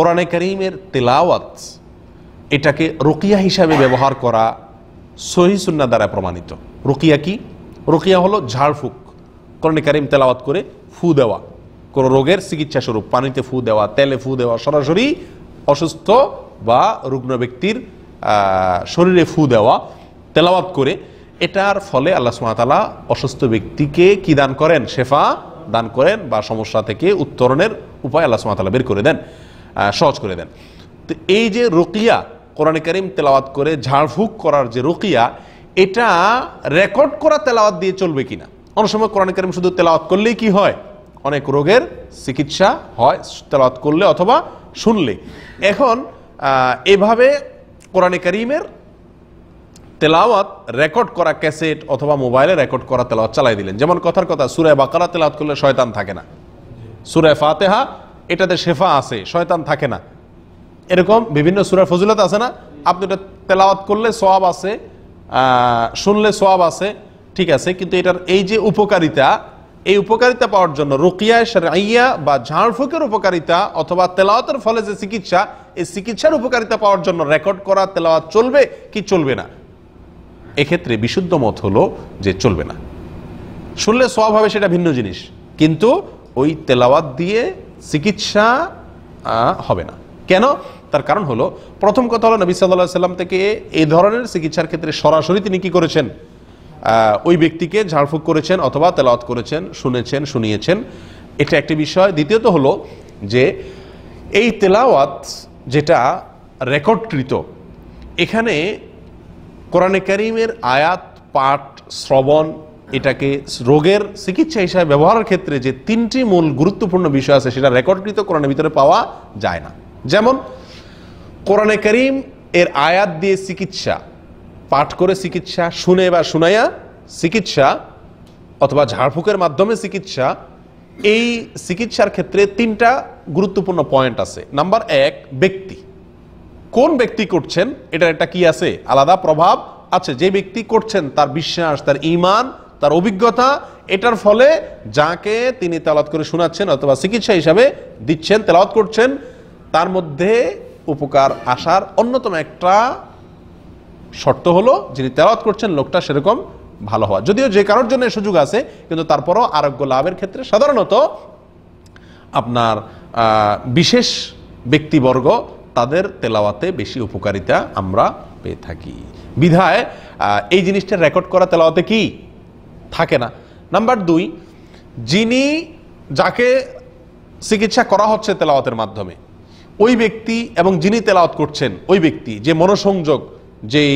কোরআনে করিমের তেলাওয়াত এটাকে রুকিয়া হিসাবে ব্যবহার করা সহি সুন্না দ্বারা প্রমাণিত রুকিয়া কি রুকিয়া হলো ঝাড়ফুঁক কোরআনে করিম তেলাওয়াত করে ফু দেওয়া কোনো রোগের চিকিৎসা স্বরূপ পানিতে ফু দেওয়া তেলে ফু দেওয়া সরাসরি অসুস্থ বা রুগ্ন ব্যক্তির শরীরে ফু দেওয়া তেলাওয়াত করে এটার ফলে আল্লাহ সুমাতালা অসুস্থ ব্যক্তিকে কি দান করেন শেফা দান করেন বা সমস্যা থেকে উত্তরণের উপায় আল্লাহ সুমাতালা বের করে দেন সহজ করে দেন তো এই যে রুকিয়া কোরআনে করিম তেলাওয়াত করে ঝাড়ফুঁক করার যে রুকিয়া এটা রেকর্ড করা তেলাওয়াত দিয়ে চলবে কিনা অনেক সময় কোরআনে করিম শুধু তেলাওয়াত করলেই কি হয় অনেক রোগের চিকিৎসা হয় তেলাওয়াত করলে অথবা শুনলে এখন এভাবে কোরআনে করিমের তেলাওয়াত রেকর্ড করা ক্যাসেট অথবা মোবাইলে রেকর্ড করা তেলাওয়াত চালাই দিলেন যেমন কথার কথা সুরায় বাকারা তেলাওয়াত করলে শয়তান থাকে না সুরায় ফাতেহা এটাতে শেফা আছে শয়তান থাকে না এরকম বিভিন্ন সুরার ফজিলত আছে না আপনি এটা তেলাওয়াত করলে সোয়াব আছে শুনলে সোয়াব আছে ঠিক আছে কিন্তু এটার এই যে উপকারিতা এই উপকারিতা পাওয়ার জন্য রুকিয়া সারাইয়া বা ঝাড়ফুকের উপকারিতা অথবা তেলাওয়াতের ফলে যে চিকিৎসা এই চিকিৎসার উপকারিতা পাওয়ার জন্য রেকর্ড করা তেলাওয়াত চলবে কি চলবে না এক্ষেত্রে বিশুদ্ধ মত হলো যে চলবে না শুনলে সোয়াব হবে সেটা ভিন্ন জিনিস কিন্তু ওই তেলাওয়াত দিয়ে চিকিৎসা হবে না কেন তার কারণ হলো প্রথম কথা হলো নবী সাল্লাহ সাল্লাম থেকে এই ধরনের চিকিৎসার ক্ষেত্রে সরাসরি তিনি কি করেছেন ওই ব্যক্তিকে ঝাড়ফুঁক করেছেন অথবা তেলাওয়াত করেছেন শুনেছেন শুনিয়েছেন এটা একটি বিষয় দ্বিতীয়ত হলো যে এই তেলাওয়াত যেটা রেকর্ডকৃত এখানে কোরআনে করিমের আয়াত পাঠ শ্রবণ এটাকে রোগের চিকিৎসা হিসাবে ব্যবহারের ক্ষেত্রে যে তিনটি মূল গুরুত্বপূর্ণ বিষয় আছে সেটা রেকর্ডকৃত কোরআনের ভিতরে পাওয়া যায় না যেমন কোরআনে করিম এর আয়াত দিয়ে চিকিৎসা পাঠ করে চিকিৎসা শুনে বা শুনাইয়া চিকিৎসা অথবা ঝাড়ফুঁকের মাধ্যমে চিকিৎসা এই চিকিৎসার ক্ষেত্রে তিনটা গুরুত্বপূর্ণ পয়েন্ট আছে নাম্বার এক ব্যক্তি কোন ব্যক্তি করছেন এটার একটা কি আছে আলাদা প্রভাব আছে যে ব্যক্তি করছেন তার বিশ্বাস তার ইমান তার অভিজ্ঞতা এটার ফলে যাকে তিনি তেলাওয়াত করে শোনাচ্ছেন অথবা চিকিৎসা হিসাবে দিচ্ছেন তেলাওয়াত করছেন তার মধ্যে উপকার আসার অন্যতম একটা শর্ত হলো যিনি তেলাওয়াত করছেন লোকটা সেরকম ভালো হওয়া যদিও যে কারোর জন্য সুযোগ আছে কিন্তু তারপরও আরোগ্য লাভের ক্ষেত্রে সাধারণত আপনার বিশেষ ব্যক্তিবর্গ তাদের তেলাওয়াতে বেশি উপকারিতা আমরা পেয়ে থাকি বিধায় এই জিনিসটা রেকর্ড করা তেলাওয়াতে কি থাকে না নাম্বার দুই যিনি যাকে চিকিৎসা করা হচ্ছে তেলাওয়াতের মাধ্যমে ওই ব্যক্তি এবং যিনি তেলাওয়াত করছেন ওই ব্যক্তি যে মনোসংযোগ যেই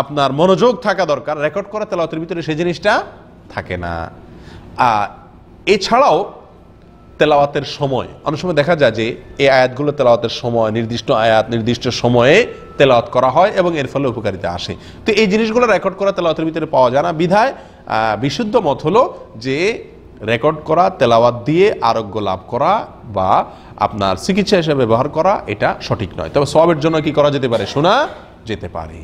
আপনার মনোযোগ থাকা দরকার রেকর্ড করা তেলাওয়াতের ভিতরে সেই জিনিসটা থাকে না এছাড়াও তেলাওয়াতের সময় অনেক সময় দেখা যায় যে এই আয়াতগুলো তেলাওয়াতের সময় নির্দিষ্ট আয়াত নির্দিষ্ট সময়ে তেলাওয়াত করা হয় এবং এর ফলে উপকারিতা আসে তো এই জিনিসগুলো রেকর্ড করা তেলাওয়াতের ভিতরে পাওয়া যায় না বিধায় বিশুদ্ধ মত হলো যে রেকর্ড করা তেলাওয়াত দিয়ে আরোগ্য লাভ করা বা আপনার চিকিৎসা হিসেবে ব্যবহার করা এটা সঠিক নয় তবে সবের জন্য কি করা যেতে পারে শোনা যেতে পারে